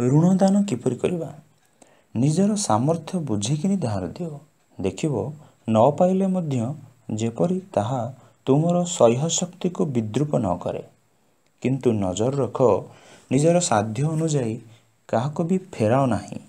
ଋଣଦାନ କିପରି କରିବା ନିଜର ସାମର୍ଥ୍ୟ ବୁଝିକିନି ଧାର ଦିଅ ଦେଖିବ ନ ପାଇଲେ ମଧ୍ୟ ଯେପରି ତାହା ତୁମର ସହ୍ୟ ଶକ୍ତିକୁ ବିଦ୍ରୁପ ନ କରେ କିନ୍ତୁ ନଜର ରଖ ନିଜର ସାଧ୍ୟ ଅନୁଯାୟୀ କାହାକୁ ବି ଫେରାଅ ନାହିଁ